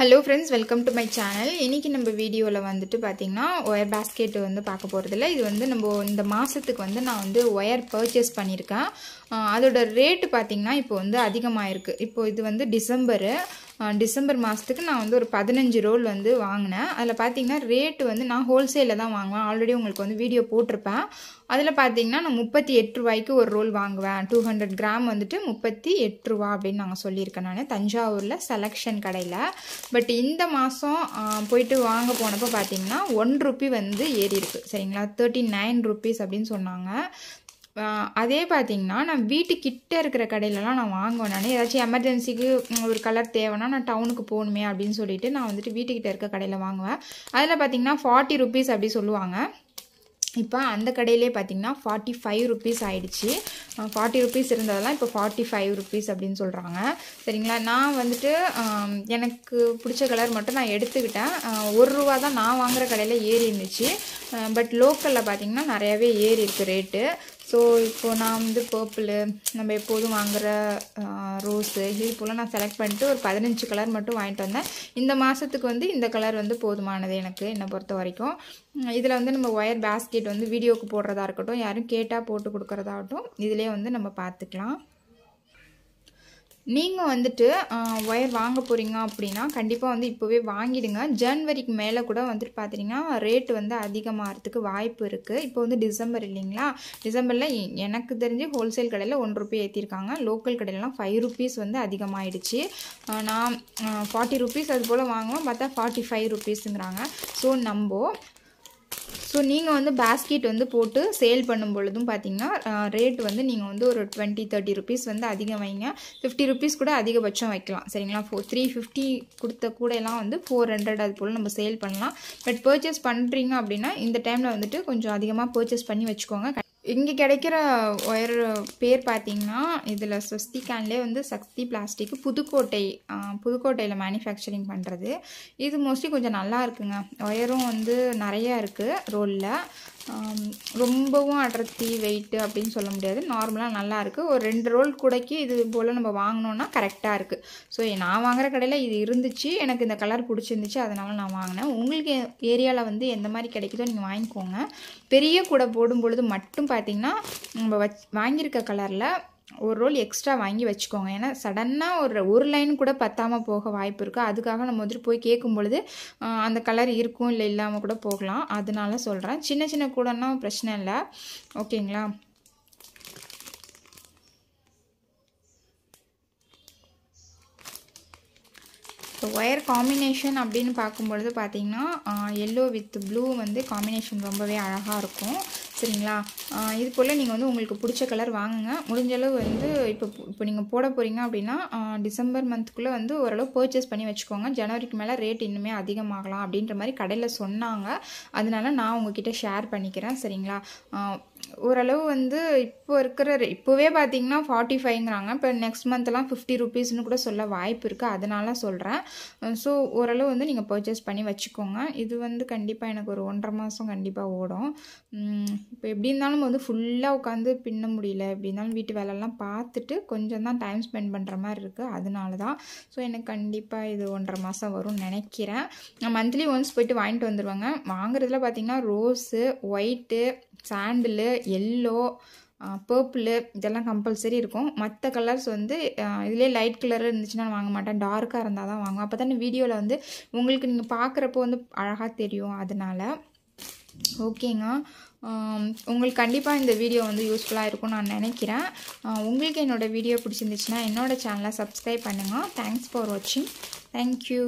hello friends welcome to my channel இன்றைக்கி நம்ம வீடியோவில் வந்துட்டு பார்த்திங்கன்னா ஒயர் பேஸ்கெட்டு வந்து பார்க்க போகிறதில்ல இது வந்து நம்ம இந்த மாதத்துக்கு வந்து நான் வந்து ஒயர் பர்ச்சேஸ் பண்ணியிருக்கேன் அதோட ரேட்டு பார்த்திங்கன்னா இப்போ வந்து அதிகமாக இருக்குது இப்போ இது வந்து டிசம்பரு டிசம்பர் மாதத்துக்கு நான் வந்து ஒரு பதினஞ்சு ரோல் வந்து வாங்கினேன் அதில் பார்த்தீங்கன்னா ரேட்டு வந்து நான் ஹோல்சேலில் தான் வாங்குவேன் ஆல்ரெடி உங்களுக்கு வந்து வீடியோ போட்டிருப்பேன் அதில் பார்த்தீங்கன்னா நான் முப்பத்தி எட்டு ரூபாய்க்கு ஒரு ரோல் வாங்குவேன் டூ ஹண்ட்ரட் கிராம் வந்துட்டு முப்பத்தி எட்டு ரூபா அப்படின்னு நாங்கள் சொல்லியிருக்கேன் நான் தஞ்சாவூரில் செலெக்ஷன் கடையில் பட் இந்த மாதம் போயிட்டு வாங்க போனப்போ பார்த்தீங்கன்னா ஒன் ருப்பி வந்து ஏறி இருக்குது சரிங்களா தேர்ட்டி நைன் ருப்பீஸ் அப்படின்னு சொன்னாங்க அதே பார்த்தீங்கன்னா நான் வீட்டுக்கிட்ட இருக்கிற கடையிலலாம் நான் நான் ஏதாச்சும் எமர்ஜென்சிக்கு ஒரு கலர் தேவைன்னா நான் டவுனுக்கு போகணுமே அப்படின்னு சொல்லிட்டு நான் வந்துட்டு வீட்டுக்கிட்ட இருக்க கடையில் வாங்குவேன் அதில் பார்த்தீங்கன்னா ஃபார்ட்டி ருபீஸ் அப்படி சொல்லுவாங்க இப்போ அந்த கடையிலே பார்த்தீங்கன்னா ஃபார்ட்டி ஃபைவ் ருபீஸ் ஆகிடுச்சி ஃபார்ட்டி ருபீஸ் இருந்ததெல்லாம் இப்போ ஃபார்ட்டி ஃபைவ் ருபீஸ் அப்படின்னு சொல்கிறாங்க சரிங்களா நான் வந்துட்டு எனக்கு பிடிச்ச கலர் மட்டும் நான் எடுத்துக்கிட்டேன் ஒரு ரூபா தான் நான் வாங்குகிற கடையில் ஏறி இருந்துச்சு பட் லோக்கலில் பார்த்திங்கன்னா நிறையாவே ஏறி இருக்குது ரேட்டு ஸோ இப்போது நான் வந்து பர்பிள் நம்ம எப்போதும் வாங்குகிற ரோஸு இது போல் நான் செலக்ட் பண்ணிட்டு ஒரு பதினஞ்சு கலர் மட்டும் வாங்கிட்டு வந்தேன் இந்த மாதத்துக்கு வந்து இந்த கலர் வந்து போதுமானது எனக்கு என்னை பொறுத்த வரைக்கும் இதில் வந்து நம்ம ஒயர் பேஸ்கெட் வந்து வீடியோவுக்கு போடுறதா இருக்கட்டும் யாரும் கேட்டால் போட்டு கொடுக்குறதாகட்டும் இதிலே வந்து நம்ம பார்த்துக்கலாம் நீங்கள் வந்துட்டு ஒயர் வாங்க போகிறீங்க அப்படின்னா கண்டிப்பாக வந்து இப்போவே வாங்கிடுங்க ஜன்வரிக்கு மேலே கூட வந்துட்டு பார்த்துட்டிங்கன்னா ரேட் வந்து அதிகமாகிறதுக்கு வாய்ப்பு இருக்குது இப்போ வந்து டிசம்பர் இல்லைங்களா டிசம்பரில் எனக்கு தெரிஞ்சு ஹோல்சேல் கடையில் ஒன் ருபி ஏற்றிருக்காங்க லோக்கல் கடையிலலாம் ஃபைவ் ருபீஸ் வந்து அதிகமாகிடுச்சு நான் ஃபார்ட்டி ருபீஸ் அது போல் வாங்குவோம் பார்த்தா ஃபார்ட்டி ஃபைவ் ருபீஸுங்கிறாங்க ஸோ நம்போ ஸோ நீங்கள் வந்து பேஸ்கெட் வந்து போட்டு சேல் பண்ணும் பொழுதும் பார்த்தீங்கன்னா ரேட் வந்து நீங்கள் வந்து ஒரு டுவெண்ட்டி தேர்ட்டி ருபீஸ் வந்து அதிகம் வைங்க ஃபிஃப்டி ருபீஸ் கூட அதிகபட்சம் வைக்கலாம் சரிங்களா ஃபோர் த்ரீ ஃபிஃப்டி கொடுத்த கூடலாம் வந்து ஃபோர் ஹண்ட்ரட் அது போல் நம்ம சேல் பண்ணலாம் பட் பர்ச்சேஸ் பண்ணுறீங்க அப்படின்னா இந்த டைமில் வந்துட்டு கொஞ்சம் அதிகமாக பர்ச்சேஸ் பண்ணி வச்சுக்கோங்க இங்கே கிடைக்கிற ஒயர் பேர் பார்த்தீங்கன்னா இதில் ஸ்வஸ்தி கேன்லேயே வந்து சக்தி பிளாஸ்டிக் புதுக்கோட்டை புதுக்கோட்டையில் மேனுஃபேக்சரிங் பண்ணுறது இது மோஸ்ட்லி கொஞ்சம் நல்லா இருக்குங்க ஒயரும் வந்து நிறையா இருக்குது ரோலில் ரொம்பவும் அடர்த்தி வெயிட்டு அப்படின்னு சொல்ல முடியாது நார்மலாக நல்லாயிருக்கு ஒரு ரெண்டு ரோல் கூடைக்கு இது போல் நம்ம வாங்கினோன்னா கரெக்டாக இருக்குது ஸோ நான் வாங்குகிற கடையில் இது இருந்துச்சு எனக்கு இந்த கலர் பிடிச்சிருந்துச்சு அதனால் நான் வாங்கினேன் உங்களுக்கு ஏரியாவில் வந்து எந்த மாதிரி கிடைக்குதோ நீங்கள் வாங்கிக்கோங்க பெரிய கூடை போடும் பொழுது மட்டும் பார்த்திங்கன்னா நம்ம வச் வாங்கியிருக்க கலரில் ஒரு ரோல் எக்ஸ்ட்ரா வாங்கி வச்சுக்கோங்க ஏன்னா சடன்னாக ஒரு ஒரு லைன் கூட பத்தாமல் போக வாய்ப்பு இருக்குது அதுக்காக நம்ம வந்துட்டு போய் கேட்கும் பொழுது அந்த கலர் இருக்கும் இல்லை இல்லாமல் கூட போகலாம் அதனால சொல்கிறேன் சின்ன சின்ன கூடன்னா பிரச்சனை இல்லை ஓகேங்களா ஒயர் காம்பினேஷன் அப்படின்னு பார்க்கும்பொழுது பார்த்தீங்கன்னா எல்லோ வித் ப்ளூ வந்து காம்பினேஷன் ரொம்பவே அழகாக இருக்கும் சரிங்களா இது போல் நீங்கள் வந்து உங்களுக்கு பிடிச்ச கலர் வாங்குங்க முடிஞ்சளவு வந்து இப்போ இப்போ நீங்கள் போட போகிறீங்க அப்படின்னா டிசம்பர் மந்த்துக்குள்ளே வந்து ஓரளவு பர்ச்சேஸ் பண்ணி வச்சுக்கோங்க ஜனவரிக்கு மேலே ரேட் இன்னுமே அதிகமாகலாம் அப்படின்ற மாதிரி கடையில் சொன்னாங்க அதனால நான் உங்ககிட்ட ஷேர் பண்ணிக்கிறேன் சரிங்களா ஓரளவு வந்து இப்போ இருக்கிற இப்போவே பார்த்தீங்கன்னா ஃபார்ட்டி ஃபைவ்ங்கிறாங்க இப்போ நெக்ஸ்ட் மந்த்லாம் ஃபிஃப்டி ருபீஸ்னு கூட சொல்ல வாய்ப்பு இருக்குது அதனால சொல்கிறேன் ஸோ ஓரளவு வந்து நீங்கள் பர்ச்சேஸ் பண்ணி வச்சுக்கோங்க இது வந்து கண்டிப்பாக எனக்கு ஒரு ஒன்றரை மாதம் கண்டிப்பாக ஓடும் இப்போ எப்படி இருந்தாலும் வந்து ஃபுல்லாக உட்காந்து பின்ன முடியல எப்படி இருந்தாலும் வீட்டு வேலைலாம் பார்த்துட்டு கொஞ்சம் தான் டைம் ஸ்பெண்ட் பண்ணுற மாதிரி இருக்குது அதனால தான் ஸோ எனக்கு கண்டிப்பாக இது ஒன்றரை மாதம் வரும்னு நினைக்கிறேன் நான் மந்த்லி ஒன்ஸ் போயிட்டு வாங்கிட்டு வந்துடுவாங்க வாங்குறதுல பார்த்திங்கன்னா rose white sandal yellow purple இதெல்லாம் கம்பல்சரி இருக்கும் மற்ற கலர்ஸ் வந்து இதிலே லைட் கலர் இருந்துச்சுன்னா வாங்க மாட்டேன் டார்க்காக இருந்தால் தான் வாங்குவேன் அப்போ தானே வீடியோவில் வந்து உங்களுக்கு நீங்கள் பார்க்குறப்போ வந்து அழகாக தெரியும் அதனால் ஓகேங்க உங்களுக்கு கண்டிப்பாக இந்த வீடியோ வந்து யூஸ்ஃபுல்லாக இருக்கும் நான் நினைக்கிறேன் உங்களுக்கு என்னோடய வீடியோ பிடிச்சிருந்துச்சுன்னா என்னோடய சேனலை சப்ஸ்கிரைப் பண்ணுங்கள் தேங்க்ஸ் ஃபார் வாட்சிங் தேங்க்யூ